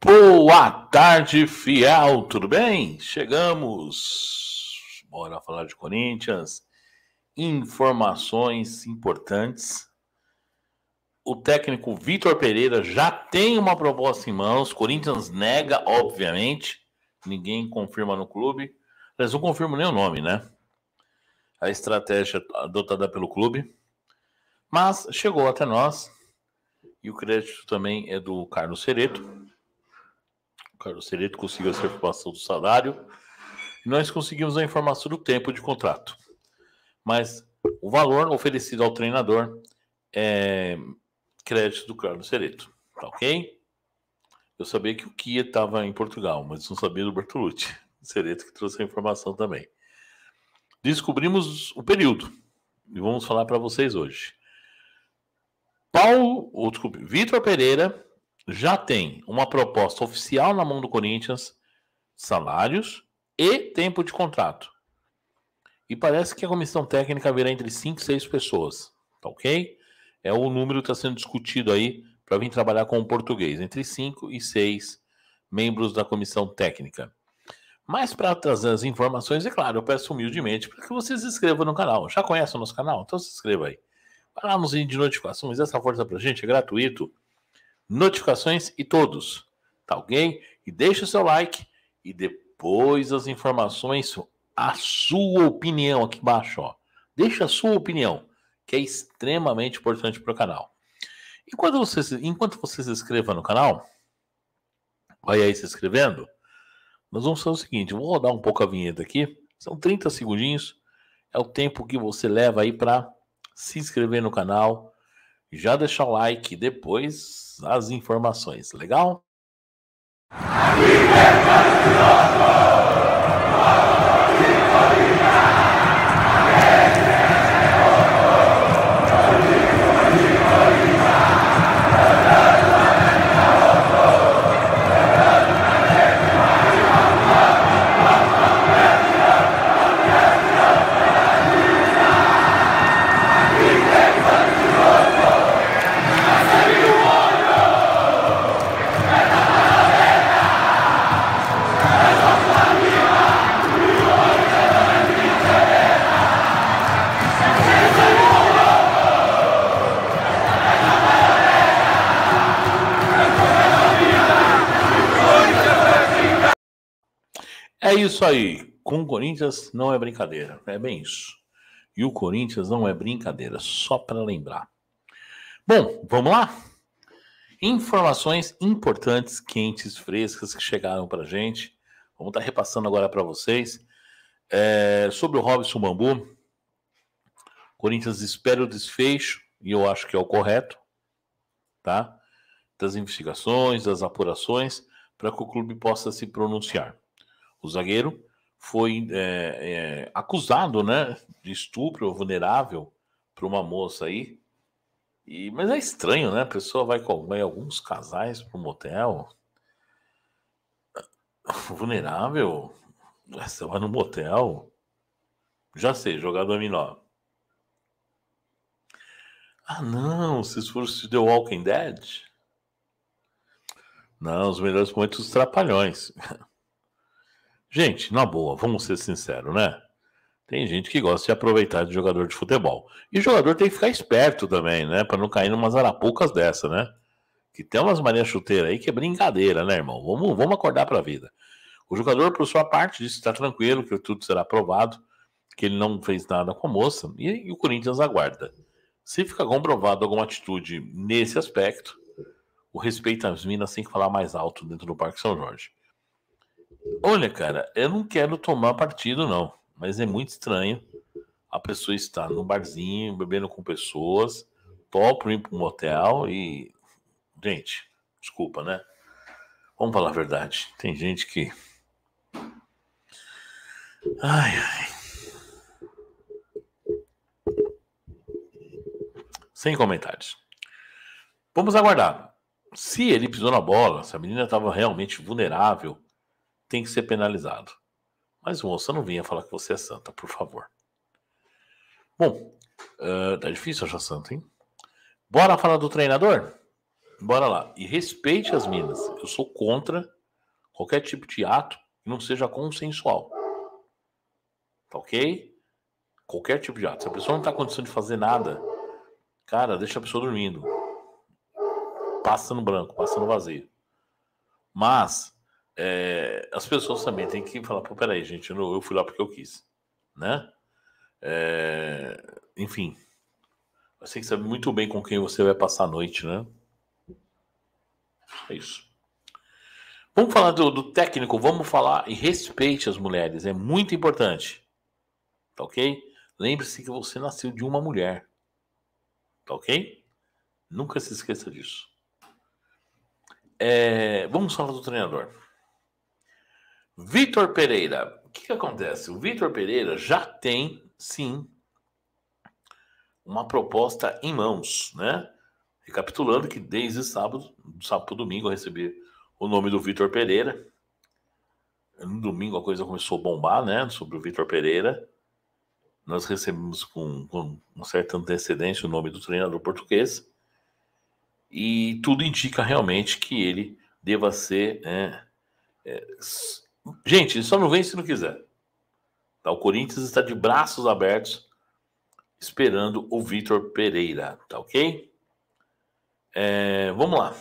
Boa tarde, fiel, tudo bem? Chegamos. Bora falar de Corinthians. Informações importantes. O técnico Vitor Pereira já tem uma proposta em mãos. Corinthians nega, obviamente. Ninguém confirma no clube. Eles não confirmam nem o nome, né? A estratégia adotada pelo clube. Mas chegou até nós. E o crédito também é do Carlos Cereto Carlos Sereto conseguiu essa informação do salário. nós conseguimos a informação do tempo de contrato. Mas o valor oferecido ao treinador é crédito do Carlos Sereto. Tá ok? Eu sabia que o Kia estava em Portugal, mas não sabia do Bertolucci. Sereto que trouxe a informação também. Descobrimos o período e vamos falar para vocês hoje. Paulo, Vitor Pereira já tem uma proposta oficial na mão do Corinthians, salários e tempo de contrato. E parece que a comissão técnica virá entre 5 e 6 pessoas, tá ok? É o número que está sendo discutido aí para vir trabalhar com o português, entre 5 e 6 membros da comissão técnica. Mas para trazer as informações, é claro, eu peço humildemente para que vocês se inscrevam no canal. Já conhece o nosso canal? Então se inscreva aí. Vai lá no sininho de notificações, essa força para a gente, é gratuito notificações e todos. Tá alguém? E deixa o seu like e depois as informações, a sua opinião aqui embaixo, ó. Deixa a sua opinião, que é extremamente importante para o canal. Enquanto você, enquanto você se inscreva no canal, vai aí se inscrevendo, nós vamos fazer o seguinte, vou rodar um pouco a vinheta aqui, são 30 segundinhos, é o tempo que você leva aí para se inscrever no canal, já deixar o like depois as informações, legal? isso aí. Com o Corinthians não é brincadeira. É bem isso. E o Corinthians não é brincadeira, só para lembrar. Bom, vamos lá? Informações importantes, quentes, frescas que chegaram para gente. Vamos estar tá repassando agora para vocês. É, sobre o Robson Bambu, Corinthians espera o desfecho, e eu acho que é o correto, tá? Das investigações, das apurações, para que o clube possa se pronunciar o zagueiro, foi é, é, acusado né, de estupro vulnerável para uma moça aí. E, mas é estranho, né? A pessoa vai com vai alguns casais para um motel. Vulnerável? Você vai no motel? Já sei, jogar dominó. Ah, não, se foram se The Walking Dead? Não, os melhores momentos dos trapalhões. Gente, na boa, vamos ser sinceros, né? Tem gente que gosta de aproveitar de jogador de futebol. E jogador tem que ficar esperto também, né? Para não cair numas arapucas dessa, né? Que tem umas manias chuteiras aí que é brincadeira, né, irmão? Vamos, vamos acordar para a vida. O jogador, por sua parte, disse que está tranquilo, que tudo será aprovado, que ele não fez nada com a moça e, e o Corinthians aguarda. Se ficar comprovado alguma atitude nesse aspecto, o respeito às minas tem que falar mais alto dentro do Parque São Jorge. Olha, cara, eu não quero tomar partido, não. Mas é muito estranho a pessoa estar num barzinho, bebendo com pessoas, topo ir para um motel e. Gente, desculpa, né? Vamos falar a verdade. Tem gente que. Ai, ai. Sem comentários. Vamos aguardar. Se ele pisou na bola, se a menina estava realmente vulnerável tem que ser penalizado. Mas, moça, não venha falar que você é santa, por favor. Bom, uh, tá difícil achar santo, hein? Bora falar do treinador? Bora lá. E respeite as minas. Eu sou contra qualquer tipo de ato que não seja consensual. Tá ok? Qualquer tipo de ato. Se a pessoa não tá condição de fazer nada, cara, deixa a pessoa dormindo. Passa no branco, passa no vazio. Mas é, as pessoas também têm que falar, pô, peraí, gente, eu, não, eu fui lá porque eu quis, né? É, enfim, você tem que saber muito bem com quem você vai passar a noite, né? É isso. Vamos falar do, do técnico, vamos falar e respeite as mulheres, é muito importante. Tá ok? Lembre-se que você nasceu de uma mulher. Tá ok? Nunca se esqueça disso. É, vamos falar do treinador. Vitor Pereira. O que, que acontece? O Vitor Pereira já tem, sim, uma proposta em mãos, né? Recapitulando que desde sábado, sábado para domingo, eu recebi o nome do Vitor Pereira. No domingo a coisa começou a bombar, né? Sobre o Vitor Pereira. Nós recebemos com, com uma certa antecedência o nome do treinador português. E tudo indica realmente que ele deva ser né, é, é, Gente, ele só não vem se não quiser. Tá? O Corinthians está de braços abertos esperando o Vitor Pereira, tá ok? É, vamos lá.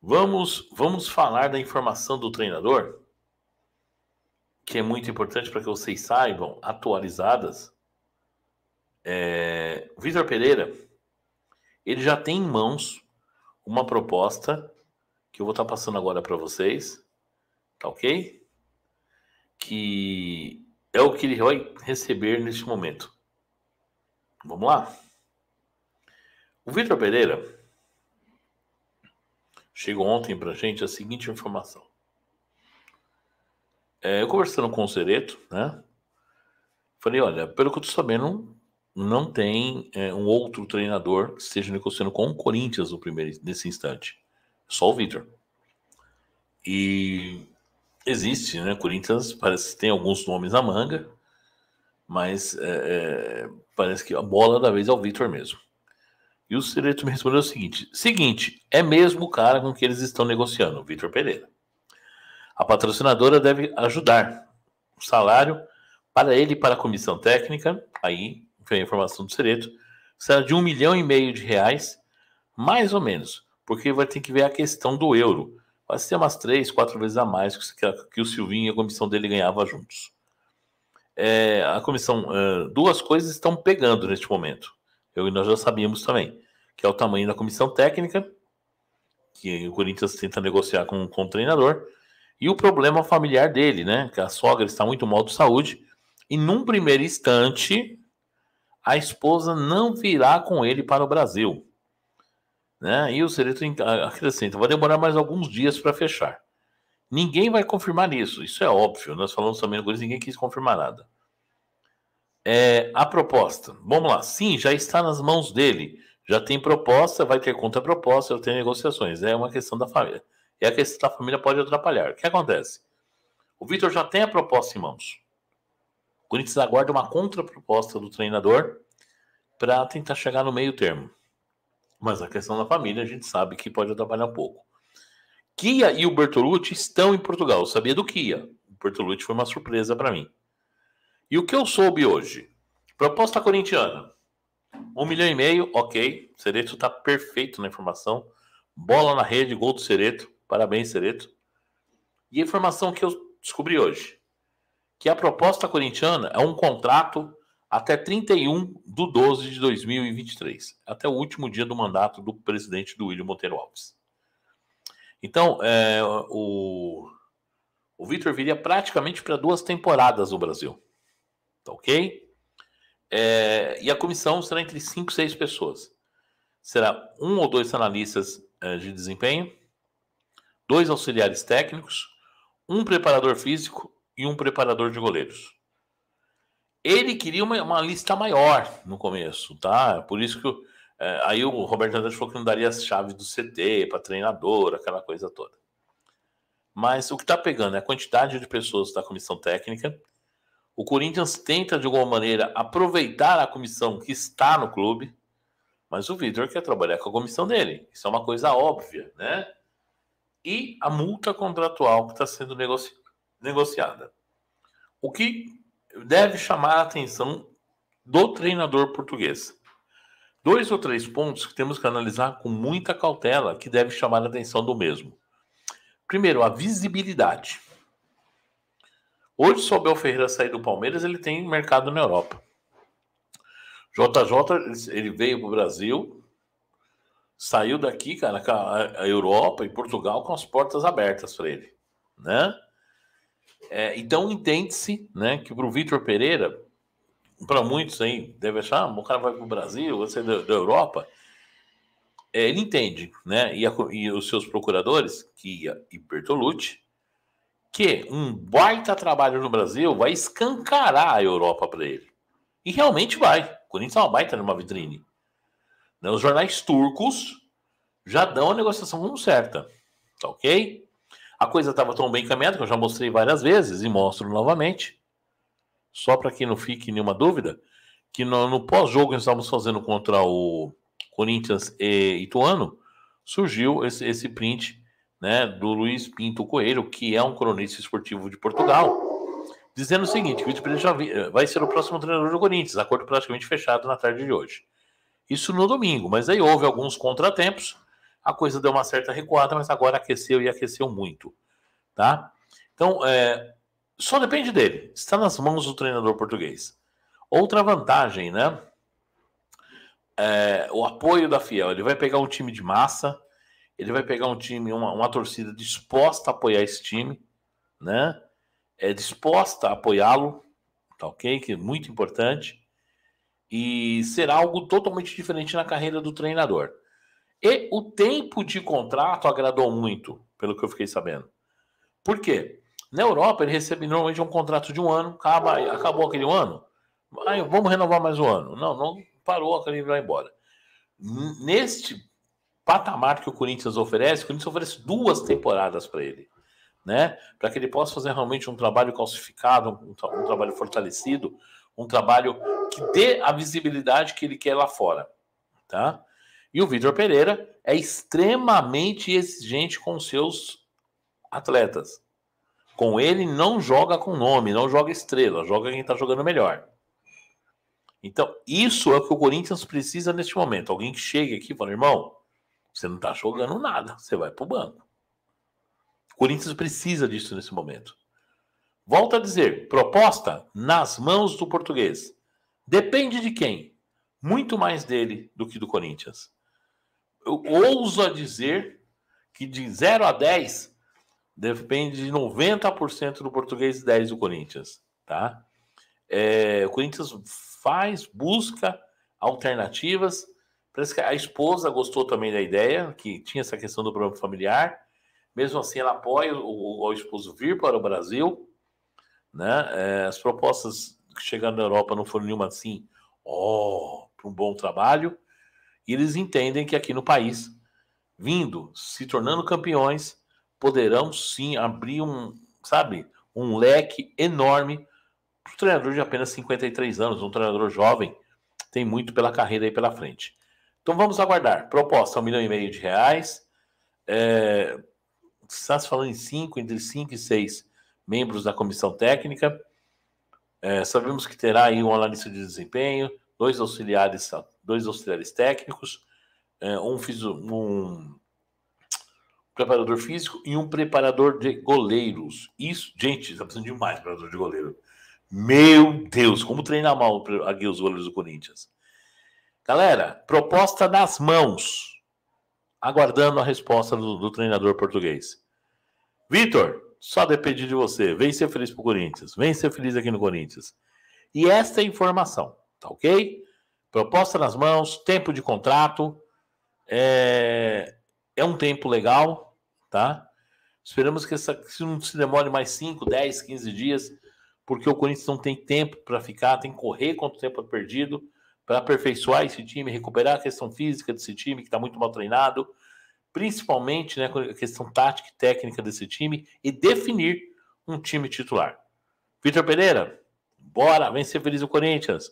Vamos, vamos falar da informação do treinador, que é muito importante para que vocês saibam, atualizadas. É, Vitor Pereira, ele já tem em mãos uma proposta que eu vou estar tá passando agora para vocês Tá ok? Que é o que ele vai receber neste momento. Vamos lá? O Vitor Pereira chegou ontem para a gente a seguinte informação. É, eu conversando com o Cereto, né? Falei, olha, pelo que eu estou sabendo, não tem é, um outro treinador que esteja negociando com o Corinthians no primeiro, nesse instante. Só o Vitor. E existe, né? Corinthians parece tem alguns nomes na manga, mas é, é, parece que a bola da vez é o Victor mesmo. E o Sereto me respondeu o seguinte: seguinte, é mesmo o cara com que eles estão negociando, o Vitor Pereira. A patrocinadora deve ajudar o salário para ele e para a comissão técnica. Aí vem a informação do Sereto: será de um milhão e meio de reais, mais ou menos, porque vai ter que ver a questão do euro vai ser umas três, quatro vezes a mais que, que o Silvinho e a comissão dele ganhavam juntos. É, a comissão, é, duas coisas estão pegando neste momento. Eu e nós já sabíamos também, que é o tamanho da comissão técnica, que o Corinthians tenta negociar com, com o treinador, e o problema familiar dele, né? Que a sogra está muito mal de saúde, e num primeiro instante, a esposa não virá com ele para o Brasil. Né? E o Sereto acrescenta: vai demorar mais alguns dias para fechar. Ninguém vai confirmar isso, isso é óbvio. Nós falamos também no Corinthians, ninguém quis confirmar nada. É, a proposta, vamos lá, sim, já está nas mãos dele. Já tem proposta, vai ter contraproposta, vai ter negociações. É uma questão da família. É a questão da família pode atrapalhar. O que acontece? O Vitor já tem a proposta em mãos. O Corinthians aguarda uma contraproposta do treinador para tentar chegar no meio termo. Mas a questão da família a gente sabe que pode atrapalhar um pouco. Kia e o Bertolucci estão em Portugal. Eu sabia do Kia. O Bertolucci foi uma surpresa para mim. E o que eu soube hoje? Proposta corintiana. Um milhão e meio, ok. Cereto está perfeito na informação. Bola na rede, gol do Cereto. Parabéns, Cereto. E a informação que eu descobri hoje: que a proposta corintiana é um contrato até 31 de 12 de 2023, até o último dia do mandato do presidente do William Monteiro Alves. Então, é, o, o Vitor viria praticamente para duas temporadas no Brasil. Tá ok? É, e a comissão será entre cinco e seis pessoas. Será um ou dois analistas é, de desempenho, dois auxiliares técnicos, um preparador físico e um preparador de goleiros. Ele queria uma, uma lista maior no começo, tá? Por isso que eu, é, aí o Roberto Andrade falou que não daria as chaves do CT para treinador, aquela coisa toda. Mas o que está pegando é a quantidade de pessoas da comissão técnica. O Corinthians tenta, de alguma maneira, aproveitar a comissão que está no clube, mas o Vitor quer trabalhar com a comissão dele. Isso é uma coisa óbvia, né? E a multa contratual que está sendo negoci... negociada. O que deve chamar a atenção do treinador português. Dois ou três pontos que temos que analisar com muita cautela que deve chamar a atenção do mesmo. Primeiro, a visibilidade. Hoje, se o Abel Ferreira sair do Palmeiras, ele tem mercado na Europa. JJ, ele veio para o Brasil, saiu daqui, cara, a Europa e Portugal com as portas abertas para ele, né? É, então entende-se né, que para o Vitor Pereira, para muitos aí, deve achar, ah, o cara vai para o Brasil, você é da, da Europa, é, ele entende, né, e, a, e, os seus procuradores, Kia e Bertolucci, que um baita trabalho no Brasil vai escancarar a Europa para ele. E realmente vai. O Corinthians é uma baita numa vitrine. Né, os jornais turcos já dão a negociação como certa. Tá ok? A coisa estava tão bem encaminhada que eu já mostrei várias vezes e mostro novamente, só para que não fique nenhuma dúvida, que no, no pós-jogo que nós estávamos fazendo contra o Corinthians e Ituano, surgiu esse, esse print né, do Luiz Pinto Coelho, que é um cronista esportivo de Portugal, dizendo o seguinte: que o vice já eh, vai ser o próximo treinador do Corinthians, acordo praticamente fechado na tarde de hoje. Isso no domingo, mas aí houve alguns contratempos a coisa deu uma certa recuada, mas agora aqueceu e aqueceu muito, tá? Então, é, só depende dele. Está nas mãos do treinador português. Outra vantagem, né? É, o apoio da Fiel. Ele vai pegar um time de massa, ele vai pegar um time, uma, uma torcida disposta a apoiar esse time, né? É disposta a apoiá-lo, tá ok? Que é muito importante. E será algo totalmente diferente na carreira do treinador. E o tempo de contrato agradou muito, pelo que eu fiquei sabendo. Por quê? Na Europa, ele recebe normalmente um contrato de um ano, acaba, acabou aquele ano, aí, vamos renovar mais um ano. Não, não parou, aquele vai embora. Neste patamar que o Corinthians oferece, o Corinthians oferece duas temporadas para ele, né? Para que ele possa fazer realmente um trabalho calcificado, um, tra um trabalho fortalecido, um trabalho que dê a visibilidade que ele quer lá fora, tá? E o Vitor Pereira é extremamente exigente com seus atletas. Com ele não joga com nome, não joga estrela, joga quem está jogando melhor. Então, isso é o que o Corinthians precisa neste momento. Alguém que chegue aqui e fale, irmão, você não está jogando nada, você vai para o banco. O Corinthians precisa disso nesse momento. Volto a dizer, proposta nas mãos do português. Depende de quem? Muito mais dele do que do Corinthians eu ouso dizer que de 0 a 10 depende de 90% do português e 10 do Corinthians, tá? É, o Corinthians faz, busca alternativas. Parece que a esposa gostou também da ideia, que tinha essa questão do problema familiar. Mesmo assim, ela apoia o, o esposo vir para o Brasil. Né? É, as propostas que chegaram na Europa não foram nenhuma assim, ó, oh, para um bom trabalho. E eles entendem que aqui no país, vindo, se tornando campeões, poderão sim abrir um, sabe, um leque enorme para o treinador de apenas 53 anos, um treinador jovem, tem muito pela carreira aí pela frente. Então vamos aguardar. Proposta, um milhão e meio de reais. É, está se falando em cinco, entre cinco e seis membros da comissão técnica. É, sabemos que terá aí um analista de desempenho, dois auxiliares, dois auxiliares técnicos, é, um, fisio, um preparador físico e um preparador de goleiros. Isso, gente, está precisando demais mais preparador de goleiro. Meu Deus, como treinar mal aqui os goleiros do Corinthians. Galera, proposta nas mãos. Aguardando a resposta do, do treinador português. Vitor, só depende de você. Vem ser feliz pro Corinthians. Vem ser feliz aqui no Corinthians. E esta é a informação. Tá ok? Proposta nas mãos, tempo de contrato. É, é um tempo legal, tá? Esperamos que essa que não se demore mais 5, 10, 15 dias, porque o Corinthians não tem tempo para ficar, tem que correr quanto tempo é perdido para aperfeiçoar esse time, recuperar a questão física desse time que está muito mal treinado, principalmente né, a questão tática e técnica desse time e definir um time titular. Vitor Pereira, bora, vem ser feliz o Corinthians.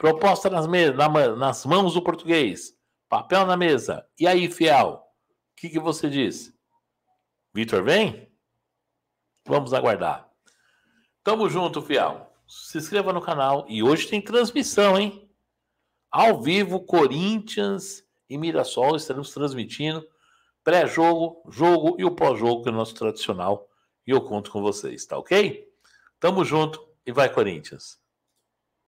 Proposta nas, me na, nas mãos do português. Papel na mesa. E aí, fiel? O que, que você diz? Vitor, vem? Vamos aguardar. Tamo junto, fiel. Se inscreva no canal. E hoje tem transmissão, hein? Ao vivo, Corinthians e Mirassol. Estaremos transmitindo pré-jogo, jogo e o pós-jogo, que é o nosso tradicional. E eu conto com vocês, tá ok? Tamo junto e vai, Corinthians.